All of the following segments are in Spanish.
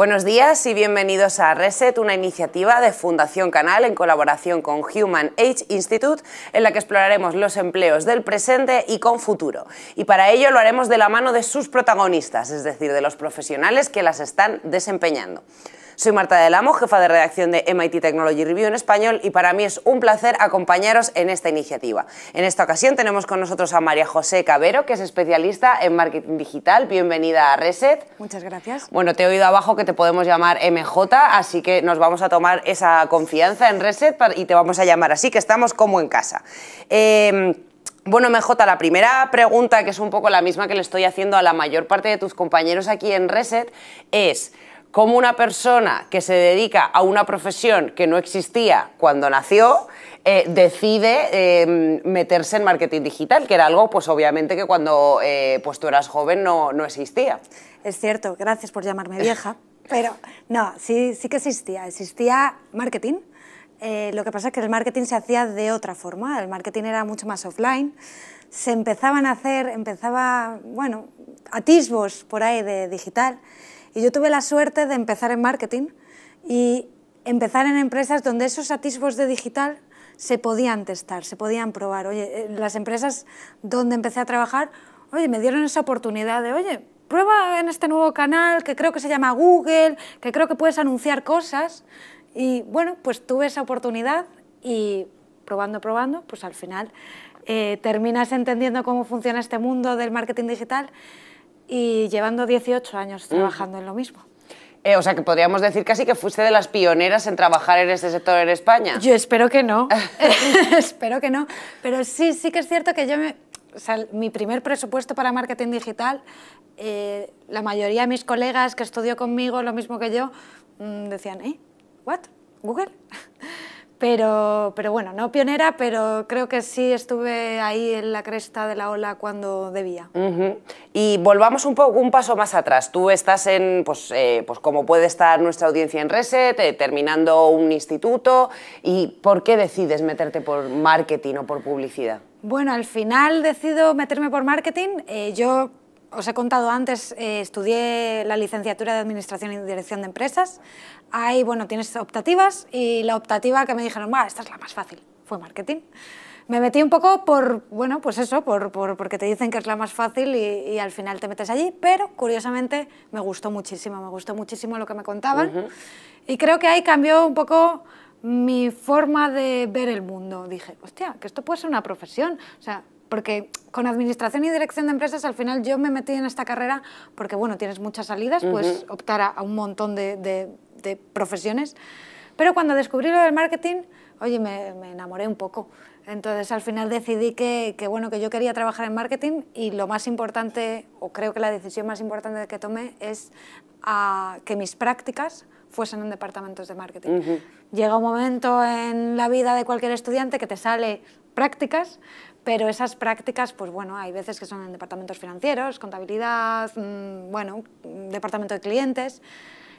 Buenos días y bienvenidos a Reset, una iniciativa de Fundación Canal en colaboración con Human Age Institute, en la que exploraremos los empleos del presente y con futuro. Y para ello lo haremos de la mano de sus protagonistas, es decir, de los profesionales que las están desempeñando. Soy Marta del Amo, jefa de redacción de MIT Technology Review en español y para mí es un placer acompañaros en esta iniciativa. En esta ocasión tenemos con nosotros a María José Cabero, que es especialista en marketing digital. Bienvenida a Reset. Muchas gracias. Bueno, te he oído abajo que te podemos llamar MJ, así que nos vamos a tomar esa confianza en Reset y te vamos a llamar así, que estamos como en casa. Em, bueno, MJ, la primera pregunta, que es un poco la misma que le estoy haciendo a la mayor parte de tus compañeros aquí en Reset, es cómo una persona que se dedica a una profesión que no existía cuando nació eh, decide em, meterse en marketing digital, que era algo, pues obviamente, que cuando eh, pues, tú eras joven no, no existía. Es cierto, gracias por llamarme vieja, pero no, sí, sí que existía, existía marketing. Eh, lo que pasa es que el marketing se hacía de otra forma, el marketing era mucho más offline, se empezaban a hacer, empezaba, bueno, atisbos por ahí de digital. Y yo tuve la suerte de empezar en marketing y empezar en empresas donde esos atisbos de digital se podían testar, se podían probar. Oye, eh, las empresas donde empecé a trabajar, oye, me dieron esa oportunidad de, oye, prueba en este nuevo canal que creo que se llama Google, que creo que puedes anunciar cosas. Y bueno, pues tuve esa oportunidad y probando, probando, pues al final eh, terminas entendiendo cómo funciona este mundo del marketing digital y llevando 18 años trabajando en lo mismo. Eh, o sea, que podríamos decir casi que fuiste de las pioneras en trabajar en este sector en España. Yo espero que no. espero que no. Pero sí, sí que es cierto que yo o sea, mi primer presupuesto para marketing digital, eh, la mayoría de mis colegas que estudió conmigo, lo mismo que yo, mm, decían, ¿eh? ¿What? ¿Google? Pero, pero bueno, no pionera, pero creo que sí estuve ahí en la cresta de la ola cuando debía. Y volvamos un poco un paso más atrás. Tú estás en, pues, eh, pues como puede estar nuestra audiencia en Reset, eh, terminando un instituto. ¿Y por qué decides meterte por marketing o por publicidad? Bueno, al final decido meterme por marketing. Eh, yo os he contado antes, eh, estudié la licenciatura de Administración y Dirección de Empresas. Ahí, bueno, tienes optativas y la optativa que me dijeron, va, esta es la más fácil, fue marketing. Me metí un poco por, bueno, pues eso, por, porque te dicen que es la más fácil y, al final te metes allí, pero curiosamente me gustó muchísimo, me gustó muchísimo lo que me contaban y creo que ahí cambió un poco mi forma de ver el mundo. Dije, hostia, que esto puede ser una profesión. O sea, porque con administración y dirección de empresas al final yo me metí en esta carrera porque, bueno, tienes muchas salidas, puedes pues optar a, un montón de, profesiones. Pero cuando descubrí lo del marketing, oye, me, enamoré un poco. Entonces al final decidí que, bueno, que yo quería trabajar en marketing y lo más importante, o creo que la decisión más importante que tomé es a, que mis prácticas fuesen en departamentos de marketing. Llega un momento en la vida de cualquier estudiante que te sale prácticas, pero esas prácticas, pues bueno, hay veces que son en departamentos financieros, contabilidad, mm, bueno, departamento de clientes.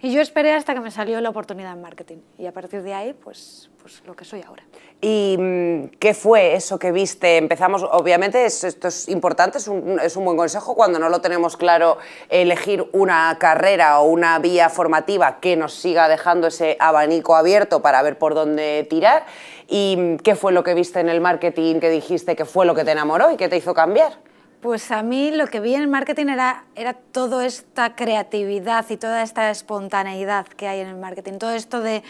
Y yo esperé hasta que me salió la oportunidad en marketing y a partir de ahí, pues, pues lo que soy ahora. ¿Y mm, qué fue eso que viste? Empezamos, obviamente, esto es importante, es un, es un, buen consejo cuando no lo tenemos claro, elegir una carrera o una vía formativa que nos siga dejando ese abanico abierto para ver por dónde tirar. ¿Y mm, qué fue lo que viste en el marketing que dijiste que fue lo que te enamoró y que te hizo cambiar? Pues a mí lo que vi en el marketing era, era toda esta creatividad y toda esta espontaneidad que hay en el marketing. Todo esto de,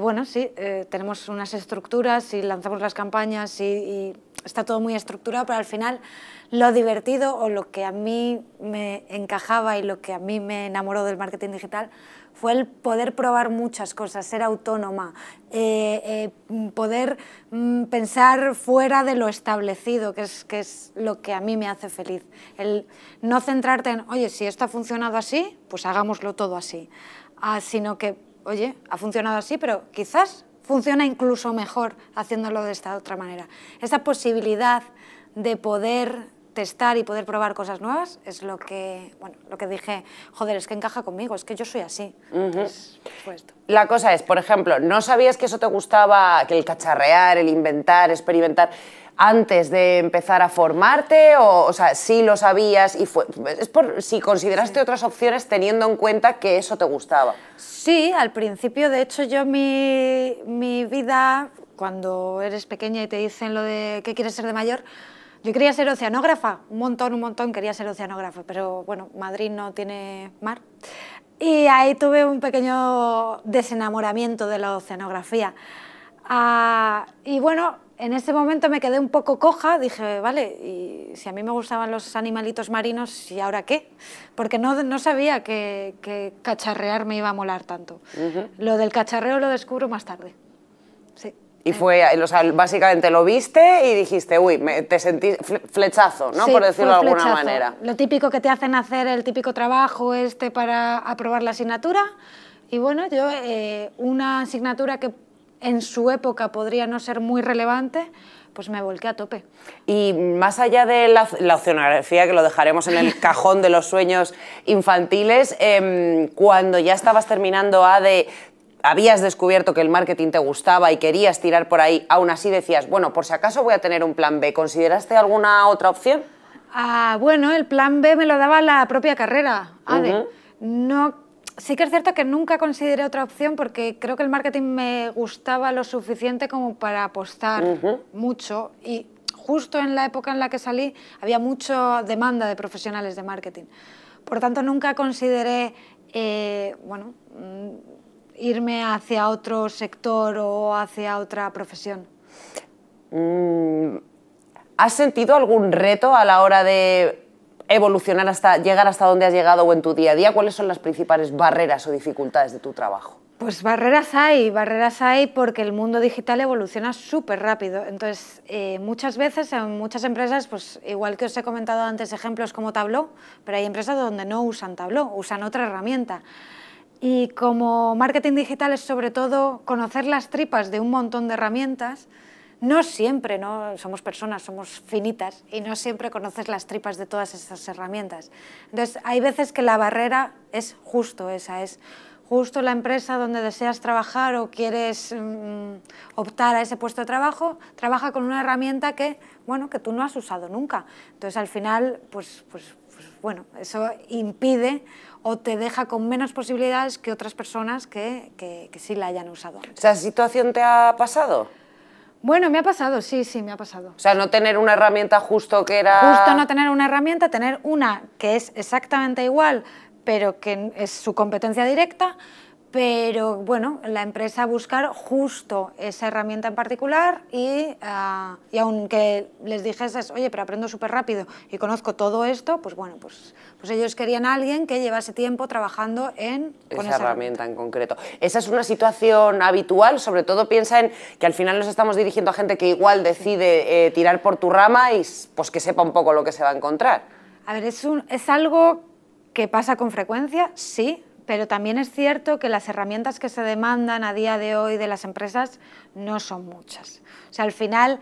bueno, sí, eh, tenemos unas estructuras y lanzamos las campañas y está todo muy estructurado, pero al final lo divertido o lo que a mí me encajaba y lo que a mí me enamoró del marketing digital fue el poder probar muchas cosas, ser autónoma, eh, eh, poder mm, pensar fuera de lo establecido, que es, es lo que a mí me hace feliz. El no centrarte en, oye, si esto ha funcionado así, pues hagámoslo todo así, ah, sino que, oye, ha funcionado así, pero quizás funciona incluso mejor haciéndolo de esta otra manera. Esa posibilidad de poder estar y poder probar cosas nuevas es lo que, bueno, lo que dije, joder, es que encaja conmigo, es que yo soy así. la cosa es, por ejemplo, ¿no sabías que eso te gustaba, que el cacharrear, el inventar, experimentar? antes de empezar a formarte o, o sea, sí lo sabías y fue es por si consideraste otras opciones teniendo en cuenta que eso te gustaba. Sí, al principio de hecho yo mi, mi vida cuando eres pequeña y te dicen lo de qué quieres ser de mayor, yo quería ser oceanógrafa, un montón, un montón quería ser oceanógrafa, pero bueno, Madrid no tiene mar. Y ahí tuve un pequeño desenamoramiento de la oceanografía. Ah, y bueno, en ese momento me quedé un poco coja, dije, vale, y si a mí me gustaban los animalitos marinos, ¿y ahora qué? Porque no, no sabía que, cacharrear me iba a molar tanto. Lo del cacharreo lo descubro más tarde. Y fue, o sea, básicamente lo viste y dijiste, uy, te sentí flechazo, ¿no? Por decirlo de alguna manera. Lo típico que te hacen hacer, el típico trabajo este para aprobar la asignatura. Y bueno, yo, eh, una asignatura que en su época podría no ser muy relevante, pues me volqué a tope. Y más allá de la, oceanografía, que lo dejaremos en el cajón de los sueños infantiles, em, cuando ya estabas terminando A de habías descubierto que el marketing te gustaba y querías tirar por ahí, aún así decías, bueno, por si acaso voy a tener un plan B, ¿consideraste alguna otra opción? Ah, bueno, el plan B me lo daba la propia carrera, Ade. No, sí que es cierto que nunca consideré otra opción porque creo que el marketing me gustaba lo suficiente como para apostar mucho y justo en la época en la que salí había mucha demanda de profesionales de marketing. Por tanto, nunca consideré, eh, bueno, mm, irme hacia otro sector o hacia otra profesión? Mm, ¿Has sentido algún reto a la hora de evolucionar hasta llegar hasta donde has llegado o en tu día a día? ¿Cuáles son las principales barreras o dificultades de tu trabajo? Pues barreras hay, barreras hay porque el mundo digital evoluciona súper rápido. Entonces, eh, muchas veces en muchas empresas, pues igual que os he comentado antes ejemplos como Tableau, pero hay empresas donde no usan Tableau, usan otra herramienta. Y como marketing digital es sobre todo conocer las tripas de un montón de herramientas, no siempre, ¿no? somos personas, somos finitas y no siempre conoces las tripas de todas esas herramientas. Entonces, hay veces que la barrera es justo esa, es justo la empresa donde deseas trabajar o quieres mm, optar a ese puesto de trabajo, trabaja con una herramienta que, bueno, que tú no has usado nunca. Entonces, al final, pues, pues, pues bueno, eso impide o te deja con menos posibilidades que otras personas que, que, sí la hayan usado. ¿Esa situación te ha pasado? Bueno, me ha pasado, sí, sí, me ha pasado. O sea, no tener una herramienta justo que era... Justo no tener una herramienta, tener una que es exactamente igual, pero que es su competencia directa, pero bueno, la empresa buscar justo esa herramienta en particular y, ah, y aunque les dijese, oye, pero aprendo súper rápido y conozco todo esto, pues bueno, pues, pues ellos querían a alguien que llevase tiempo trabajando en... Con esa, herramienta, en concreto. Esa es una situación habitual, sobre todo piensa en que al final nos estamos dirigiendo a gente que igual decide eh, tirar por tu rama y pues que sepa un poco lo que se va a encontrar. A ver, es, un, es algo que pasa con frecuencia, sí, pero también es cierto que las herramientas que se demandan a día de hoy de las empresas no son muchas. O sea, al final,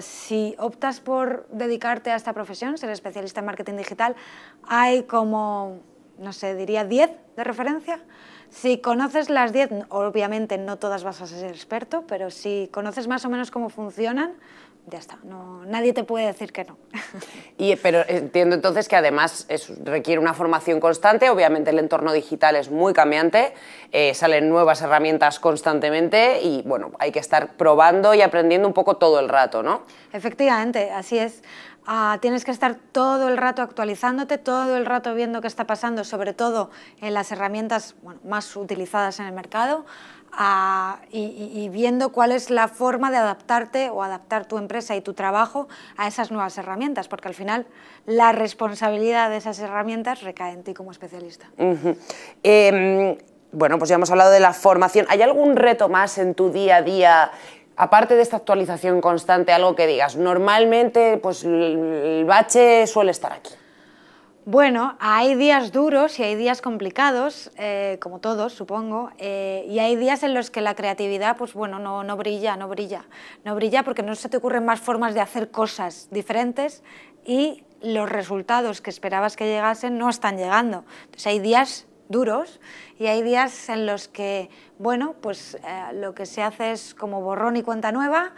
si optas por dedicarte a esta profesión, ser especialista en marketing digital, hay como, no sé, diría 10 de referencia. Si conoces las 10, obviamente no todas vas a ser experto, pero si conoces más o menos cómo funcionan, ya está, no, nadie te puede decir que no. Y, pero entiendo entonces que además requiere una formación constante, obviamente el entorno digital es muy cambiante, eh, salen nuevas herramientas constantemente y bueno, hay que estar probando y aprendiendo un poco todo el rato, ¿no? Efectivamente, así es. Ah, tienes que estar todo el rato actualizándote, todo el rato viendo qué está pasando, sobre todo en las herramientas más utilizadas en el mercado y, viendo cuál es la forma de adaptarte o adaptar tu empresa y tu trabajo a esas nuevas herramientas, porque al final la responsabilidad de esas herramientas recae en ti como especialista. Em, bueno, pues ya hemos hablado de la formación. ¿Hay algún reto más en tu día a día? Aparte de esta actualización constante, algo que digas, normalmente pues el bache suele estar aquí. Bueno, hay días duros y hay días complicados, eh, como todos, supongo, eh, y hay días en los que la creatividad, pues bueno, no, brilla, no brilla, no brilla porque no se te ocurren más formas de hacer cosas diferentes y los resultados que esperabas que llegasen no están llegando. Entonces hay días duros y hay días en los que, bueno, pues eh, lo que se hace es como borrón y cuenta nueva,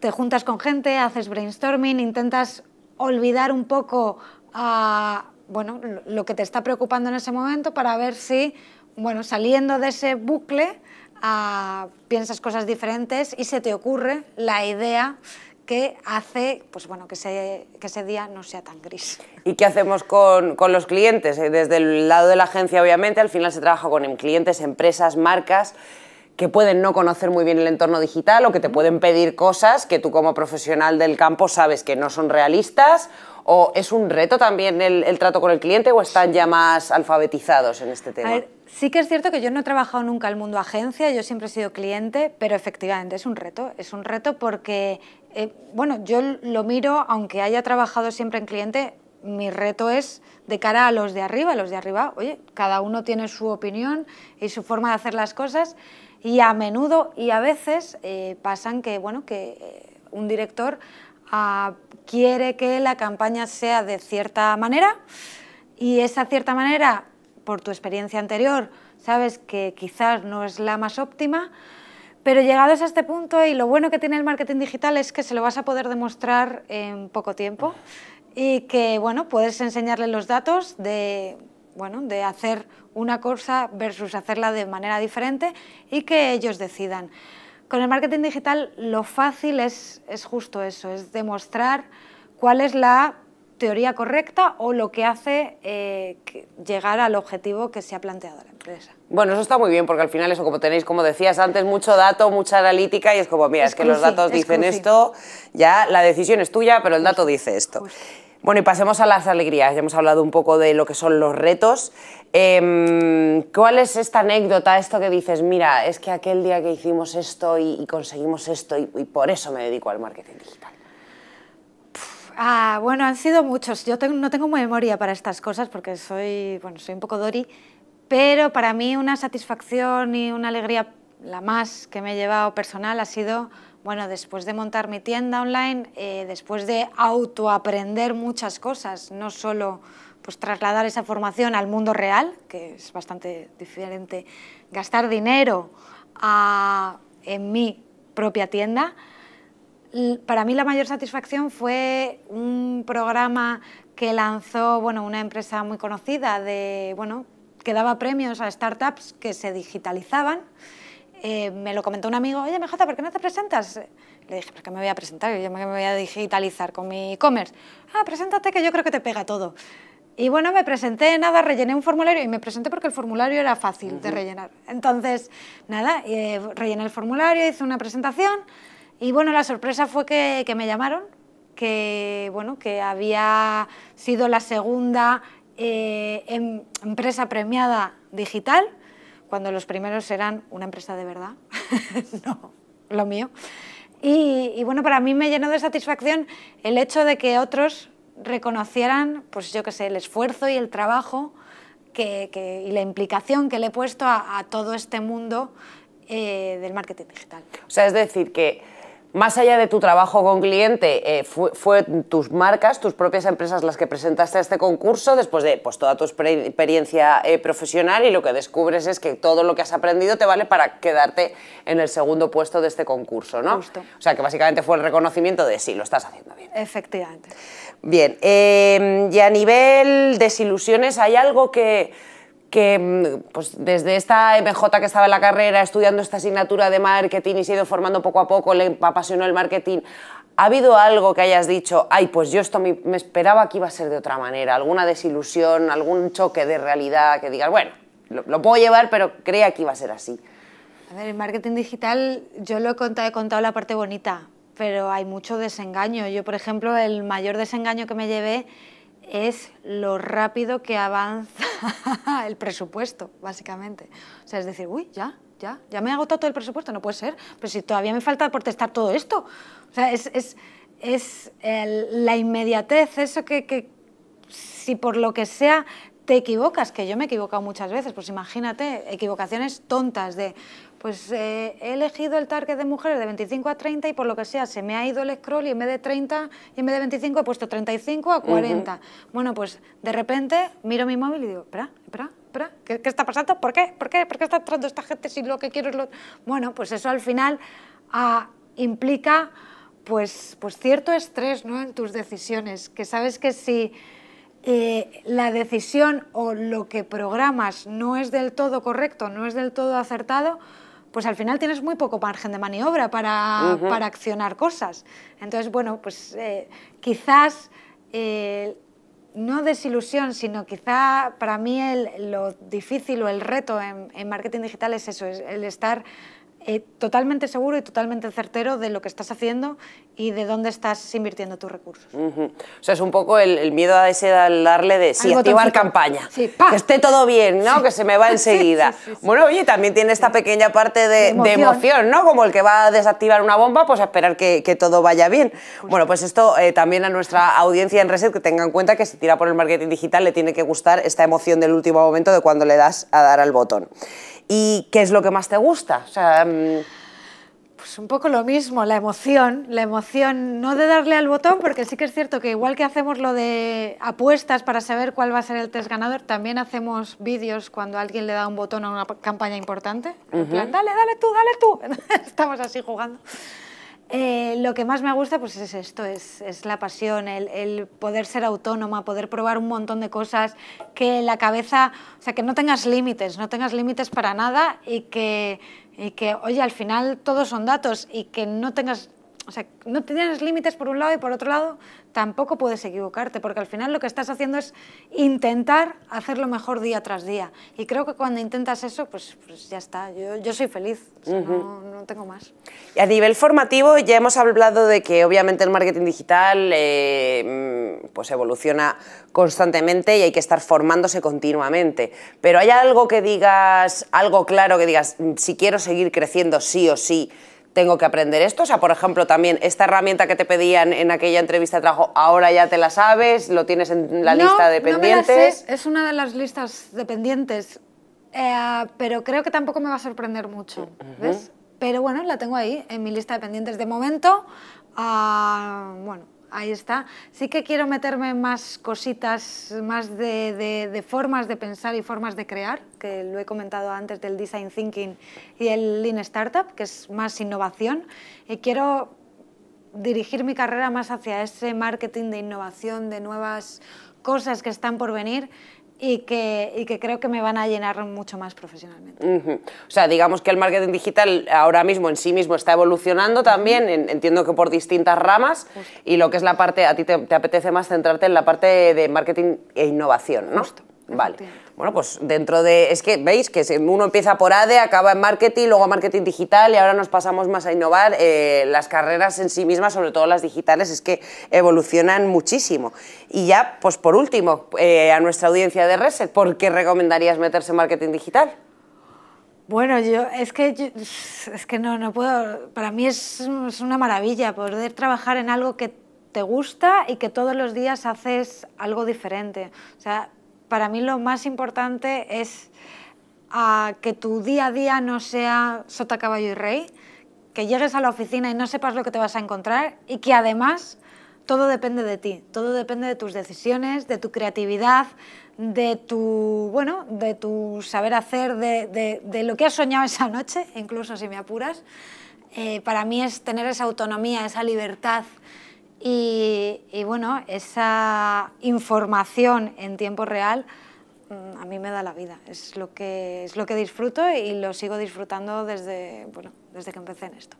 te juntas con gente, haces brainstorming, intentas olvidar un poco a bueno, lo que te está preocupando en ese momento para ver si, bueno, saliendo de ese bucle, ah, piensas cosas diferentes y se te ocurre la idea que hace pues bueno, que, ese, que ese día no sea tan gris. ¿Y qué hacemos con, con, los clientes? Eh, desde el lado de la agencia, obviamente, al final se trabaja con em, clientes, empresas, marcas que pueden no conocer muy bien el entorno digital o que te pueden pedir cosas que tú como profesional del campo sabes que no son realistas ¿O es un reto también el, trato con el cliente o están ya más alfabetizados en este tema? sí que es cierto que yo no he trabajado nunca el mundo agencia, yo siempre he sido cliente, pero efectivamente es un reto, es un reto porque, eh, bueno, yo lo miro, aunque haya trabajado siempre en cliente, mi reto es de cara a los de arriba, los de arriba, oye, cada uno tiene su opinión y su forma de hacer las cosas y a menudo y a veces eh, pasan que, bueno, que eh, un director Ah, quiere que la campaña sea de cierta manera y esa cierta manera, por tu experiencia anterior, sabes que quizás no es la más óptima, pero llegados a este punto, y lo bueno que tiene el marketing digital es que se lo vas a poder demostrar en poco tiempo y que, bueno, puedes enseñarles los datos de, bueno, de hacer una cosa versus hacerla de manera diferente y que ellos decidan. Con el marketing digital lo fácil es, es justo eso, es demostrar cuál es la teoría correcta o lo que hace eh, llegar al objetivo que se ha planteado la empresa. Bueno, eso está muy bien porque al final eso, como tenéis, como decías antes, mucho dato, mucha analítica y es como, mira, es que los datos dicen esto, ya la decisión es tuya, pero el dato dice esto. Bueno, y pasemos a las alegrías. Ya hemos hablado un poco de lo que son los retos. Em, ¿Cuál es esta anécdota, esto que dices, mira, es que aquel día que hicimos esto y, conseguimos esto y, por eso me dedico al marketing digital? Ah, bueno, han sido muchos. Yo no tengo memoria para estas cosas porque soy, bueno, soy un poco Dori, pero para mí una satisfacción y una alegría, la más que me he llevado personal, ha sido bueno, después de montar mi tienda online, eh, después de autoaprender muchas cosas, no solo pues trasladar esa formación al mundo real, que es bastante diferente, gastar dinero en mi propia tienda. Para mí la mayor satisfacción fue un programa que lanzó una empresa muy conocida de, bueno, que daba premios a startups que se digitalizaban eh, me lo comentó un amigo, oye, Mejata, ¿por qué no te presentas? Le dije, ¿por qué me voy a presentar? Yo me voy a digitalizar con mi e-commerce. Ah, preséntate que yo creo que te pega todo. Y bueno, me presenté, nada, rellené un formulario y me presenté porque el formulario era fácil de rellenar. Entonces, nada, eh, rellené el formulario, hice una presentación y bueno, la sorpresa fue que, me llamaron, que bueno, que había sido la segunda eh, em, empresa premiada digital cuando los primeros eran una empresa de verdad, no lo mío. Y, bueno, para mí me llenó de satisfacción el hecho de que otros reconocieran, pues yo qué sé, el esfuerzo y el trabajo que, y la implicación que le he puesto a, todo este mundo eh, del marketing digital. O sea, es decir, que más allá de tu trabajo con cliente, eh, fue, tus marcas, tus propias empresas las que presentaste a este concurso después de pues, toda tu experiencia eh, profesional y lo que descubres es que todo lo que has aprendido te vale para quedarte en el segundo puesto de este concurso, ¿no? O sea, que básicamente fue el reconocimiento de sí, lo estás haciendo bien. Efectivamente. Bien, eh, y a nivel desilusiones, ¿hay algo que que mm, pues, desde esta MJ que estaba en la carrera estudiando esta asignatura de marketing y se ha ido formando poco a poco, le apasionó el marketing. ¿Ha habido algo que hayas dicho, ay, pues yo esto me, esperaba que iba a ser de otra manera? ¿Alguna desilusión, algún choque de realidad que digas, bueno, lo, puedo llevar, pero creía que iba a ser así? A ver, el marketing digital, yo lo he contado, he contado la parte bonita, pero hay mucho desengaño. Yo, por ejemplo, el mayor desengaño que me llevé es lo rápido que avanza el presupuesto, básicamente. O sea, es decir, uy, ya, ya, ya me he agotado todo el presupuesto, no puede ser, pero si todavía me falta por testar todo esto. O sea, es, la inmediatez, eso que, que si por lo que sea te equivocas, que yo me he equivocado muchas veces, pues imagínate, equivocaciones tontas de pues eh, he elegido el target de mujeres de 25 a 30 y por lo que sea se me ha ido el scroll y en vez de 30 y en vez de 25 he puesto 35 a 40. Bueno, pues de repente miro mi móvil y digo, espera, espera, espera, ¿qué, está pasando? ¿Por qué? ¿Por qué? ¿Por qué está entrando esta gente si lo que quiero es lo...? Bueno, pues eso al final ah, implica pues, pues, cierto estrés ¿no? en tus decisiones, que sabes que si... Eh, la decisión o lo que programas no es del todo correcto, no es del todo acertado, pues al final tienes muy poco margen de maniobra para, accionar cosas. Entonces, bueno, pues eh, quizás eh, no desilusión, sino quizá para mí lo difícil o el reto en, marketing digital es eso, el estar eh, totalmente seguro y totalmente certero de lo que estás haciendo y de dónde estás invirtiendo tus recursos. O sea, es un poco el, miedo a ese darle de sí, activar campaña, que esté todo bien, ¿no? Que se me va enseguida. bueno, oye, también tiene esta pequeña parte de, emoción. ¿no? Como el que va a desactivar una bomba, pues a esperar que, todo vaya bien. Bueno, pues esto eh, también a nuestra audiencia en Reset, que tenga en cuenta que si tira por el marketing digital le tiene que gustar esta emoción del último momento de cuando le das a dar al botón. ¿Y qué es lo que más te gusta? O mm, pues un poco lo mismo, la emoción, la emoción no de darle al botón, porque sí que es cierto que igual que hacemos lo de apuestas para saber cuál va a ser el test ganador, también hacemos vídeos cuando alguien le da un botón a una campaña importante, plan, dale, dale tú, dale tú, estamos así jugando. Eh, lo que más me gusta pues es esto, es, es la pasión, el, poder ser autónoma, poder probar un montón de cosas, que la cabeza, o sea, que no tengas límites, no tengas límites para nada y que, y que, oye, al final todos son datos y que no tengas o sea, no tienes límites por un lado y por otro lado tampoco puedes equivocarte, porque al final lo que estás haciendo es intentar hacerlo mejor día tras día. Y creo que cuando intentas eso, pues, pues ya está, yo, soy feliz, no, tengo más. Y a nivel formativo ya hemos hablado de que obviamente el marketing digital eh, mm, pues evoluciona constantemente y hay que estar formándose continuamente, pero ¿hay algo que digas, algo claro que digas, mm, si quiero seguir creciendo sí o sí? tengo que aprender esto? O sea, por ejemplo, también esta herramienta que te pedían en aquella entrevista de trabajo, ahora ya te la sabes, lo tienes en la lista de pendientes. No me la sé. Es una de las listas de pendientes, eh, pero creo que tampoco me va a sorprender mucho, ¿ves? Pero bueno, la tengo ahí, en mi lista de pendientes. De momento, ah, bueno, ahí está. Sí que quiero meterme más cositas, más de, de, formas de pensar y formas de crear, que lo he comentado antes del Design Thinking y el Lean Startup, que es más innovación. Y eh, quiero dirigir mi carrera más hacia ese marketing de innovación, de nuevas cosas que están por venir y que, y que creo que me van a llenar mucho más profesionalmente. O sea, digamos que el marketing digital ahora mismo en sí mismo está evolucionando también, entiendo que por distintas ramas, y lo que es la parte, a ti te, apetece más centrarte en la parte de marketing e innovación, ¿no? Justo. Vale. Bueno, pues dentro de... Es que, ¿veis? Que uno empieza por ADE, acaba en marketing, luego marketing digital y ahora nos pasamos más a innovar. Eh, las carreras en sí mismas, sobre todo las digitales, es que evolucionan muchísimo. Y ya, pues por último, eh, a nuestra audiencia de Reset, ¿por qué recomendarías meterse en marketing digital? Bueno, yo es que es que no, no puedo. Para mí es, es, una maravilla poder trabajar en algo que te gusta y que todos los días haces algo diferente. O sea, para mí lo más importante es ah, que tu día a día no sea sota, caballo y rey, que llegues a la oficina y no sepas lo que te vas a encontrar y que además todo depende de ti, todo depende de tus decisiones, de tu creatividad, de tu, bueno, de tu saber hacer, de, lo que has soñado esa noche, incluso si me apuras. Eh, para mí es tener esa autonomía, esa libertad, y, bueno, esa información en tiempo real mm, a mí me da la vida, es lo que, es lo que disfruto y lo sigo disfrutando desde, bueno, desde que empecé en esto.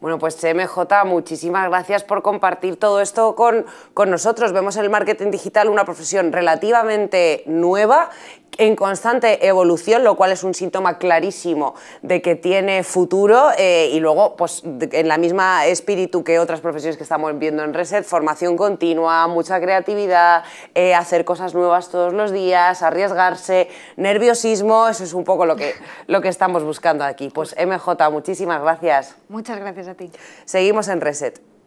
Bueno, pues MJ, muchísimas gracias por compartir todo esto con, nosotros. Vemos en el marketing digital una profesión relativamente nueva en constante evolución, lo cual es un síntoma clarísimo de que tiene futuro eh, y luego, pues en la misma espíritu que otras profesiones que estamos viendo en Reset, formación continua, mucha creatividad, eh, hacer cosas nuevas todos los días, arriesgarse, nerviosismo, eso es un poco lo que, lo que estamos buscando aquí. Pues MJ, muchísimas gracias. Muchas gracias. Seguimos en Reset.